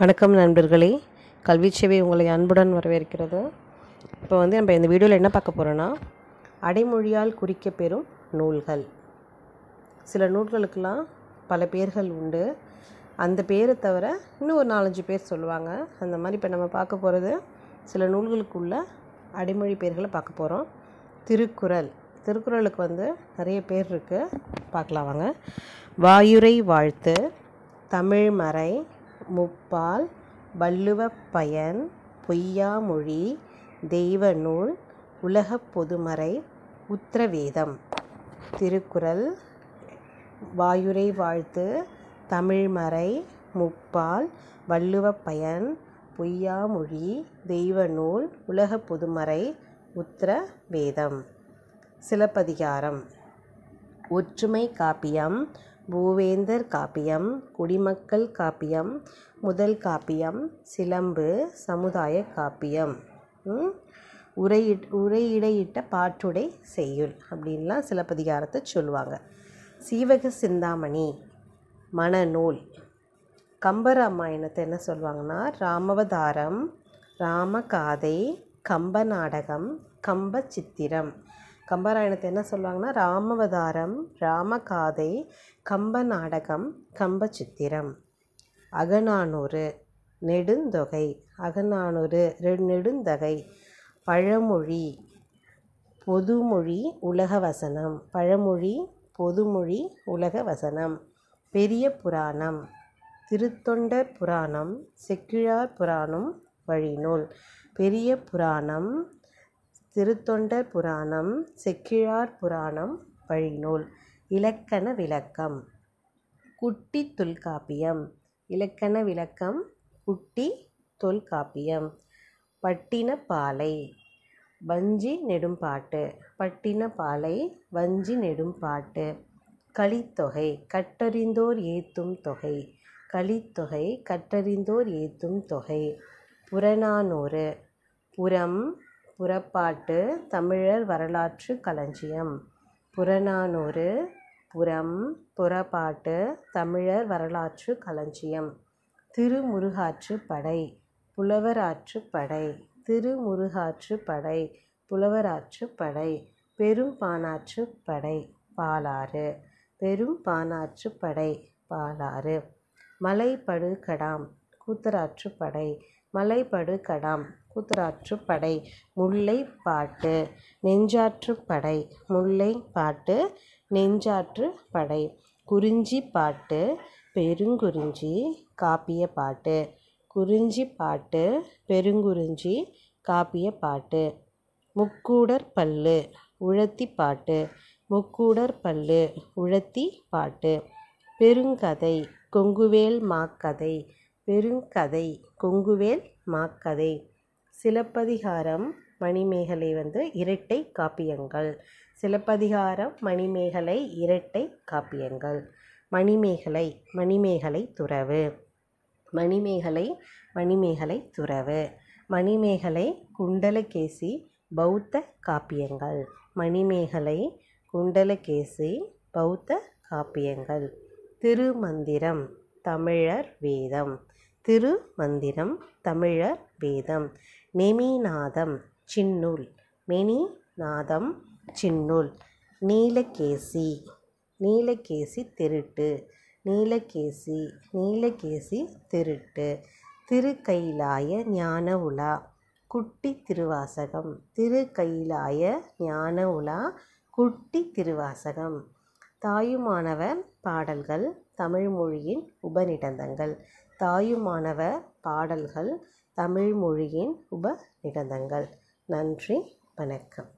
வணக்கம் நண்பர்களே கல்வி சேவை உங்களை அன்புடன் வரவேற்கிறது இப்போ வந்து நம்ம இந்த வீடியோவில் என்ன பார்க்க போகிறோன்னா அடைமொழியால் குறிக்க பெறும் நூல்கள் சில நூல்களுக்கெல்லாம் பல பேர்கள் உண்டு அந்த பேரை தவிர இன்னும் ஒரு நாலஞ்சு பேர் சொல்லுவாங்க அந்த மாதிரி இப்போ நம்ம பார்க்க போகிறது சில நூல்களுக்குள்ள அடைமொழி பேர்களை பார்க்க போகிறோம் திருக்குறள் திருக்குறளுக்கு வந்து நிறைய பேர் இருக்குது பார்க்கலாம் வாங்க வாயுரை வாழ்த்து தமிழ் மறை முப்பால் வள்ளுவப்பயன் பயன் பொய்யாமொழி தெய்வநூல் உலகப் பொதுமறை உத்தரவேதம் திருக்குறள் வாயுரை வாழ்த்து தமிழ்மறை முப்பால் வள்ளுவப்பயன் பயன் பொய்யாமொழி தெய்வநூல் உலகப் பொதுமறை வேதம் சிலப்பதிகாரம் ஒற்றுமை காப்பியம் பூவேந்தர் காப்பியம் குடிமக்கள் காப்பியம் முதல் காப்பியம் சிலம்பு சமுதாய காப்பியம் உரையிட் உரையிடையிட்ட பாட்டுடை செய்யுள் அப்படின்லாம் சிலப்பதிகாரத்தை சொல்லுவாங்க சீவக சிந்தாமணி மணநூல் கம்பராமாயணத்தை என்ன சொல்லுவாங்கன்னா ராமவதாரம் ராமகாதை கம்ப நாடகம் கம்ப சித்திரம் கம்பராயணத்தை என்ன சொல்லுவாங்கன்னா ராமவதாரம் ராமகாதை கம்ப நாடகம் கம்ப சித்திரம் அகநானூறு நெடுந்தொகை அகநானூறு நெடுந்தொகை பழமொழி பொதுமொழி உலக வசனம் பழமொழி பொதுமொழி உலக வசனம் பெரிய புராணம் திருத்தொண்டர் புராணம் செக்கிழார் புராணம் வழிநூல் பெரிய புராணம் திருத்தொண்டர் புராணம் செக்கிழார் புராணம் வழிநூல் இலக்கண விளக்கம் குட்டி தொல்காப்பியம் இலக்கண விளக்கம் குட்டி தொல்காப்பியம் பட்டினப்பாலை வஞ்சி நெடும்பாட்டு பட்டினப்பாலை வஞ்சி நெடும்பாட்டு கலித்தொகை கட்டறிந்தோர் ஏத்தும் தொகை கலித்தொகை கற்றறிந்தோர் ஏத்தும் தொகை புறநானூறு புறம் புறப்பாட்டு தமிழர் வரலாற்று களஞ்சியம் புறநானூறு புறம் புறப்பாட்டு தமிழர் வரலாற்று களஞ்சியம் திருமுருகாற்றுப்படை புலவராற்றுப்படை திருமுருகாற்றுப்படை புலவராற்றுப்படை படை பாலாறு படை பாலாறு மலைப்படுகடாம் கூத்தராற்றுப்படை மலைபடு கடாம் கூத்தராற்றுப் படை முல்லைப் பாட்டு நெஞ்சாற்றுப்படை படை பாட்டு நெஞ்சாற்று படை குறிஞ்சி பாட்டு பெருங்குறிஞ்சி காப்பிய பாட்டு குறிஞ்சி பாட்டு பெருங்குறிஞ்சி காப்பிய பாட்டு முக்கூடற் பல்லு உழத்தி பாட்டு முக்கூடற் பல்லு உழத்தி பாட்டு பெருங்கதை கொங்குவேல் மாக்கதை பெருங்கதை கொங்குவேல் மாக்கதை சிலப்பதிகாரம் மணிமேகலை வந்து இரட்டை காப்பியங்கள் சிலப்பதிகாரம் மணிமேகலை இரட்டை காப்பியங்கள் மணிமேகலை மணிமேகலை துறவு மணிமேகலை மணிமேகலை துறவு மணிமேகலை குண்டலகேசி பௌத்த காப்பியங்கள் மணிமேகலை குண்டலகேசி பௌத்த காப்பியங்கள் திருமந்திரம் தமிழர் வேதம் திருமந்திரம் தமிழர் வேதம் நெமிநாதம் சின்னூல் மெனிநாதம் சின்னூல் நீலகேசி நீலகேசி திருட்டு நீலகேசி நீலகேசி திருட்டு திருக்கைலாய ஞான உலா குட்டி திருவாசகம் திருக்கைலாய ஞான உலா குட்டி திருவாசகம் தாயுமானவர் பாடல்கள் தமிழ்மொழியின் உபநிடந்தங்கள் தாயுமானவ பாடல்கள் தமிழ் மொழியின் உபநிடதங்கள் நன்றி வணக்கம்